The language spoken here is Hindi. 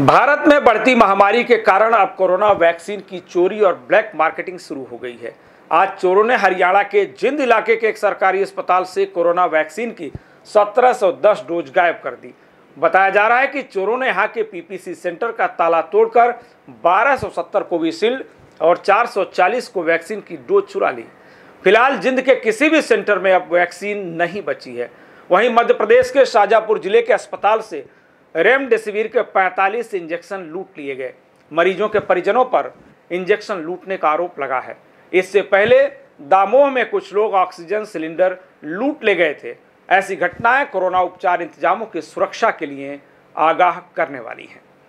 भारत में बढ़ती महामारी के कारण अब कोरोना वैक्सीन की चोरी और ब्लैक मार्केटिंग शुरू हो गई है आज चोरों ने हरियाणा के जिंद इलाके के एक सरकारी अस्पताल से कोरोना वैक्सीन की 1710 डोज गायब कर दी बताया जा रहा है कि चोरों ने यहाँ के पीपीसी सेंटर का ताला तोड़कर 1270 कोविशील्ड और 440 को वैक्सीन की डोज चुरा ली फिलहाल जिंद के किसी भी सेंटर में अब वैक्सीन नहीं बची है वहीं मध्य प्रदेश के शाजापुर जिले के अस्पताल से रेमडेसिविर के 45 इंजेक्शन लूट लिए गए मरीजों के परिजनों पर इंजेक्शन लूटने का आरोप लगा है इससे पहले दामोह में कुछ लोग ऑक्सीजन सिलेंडर लूट ले गए थे ऐसी घटनाएं कोरोना उपचार इंतजामों की सुरक्षा के लिए आगाह करने वाली हैं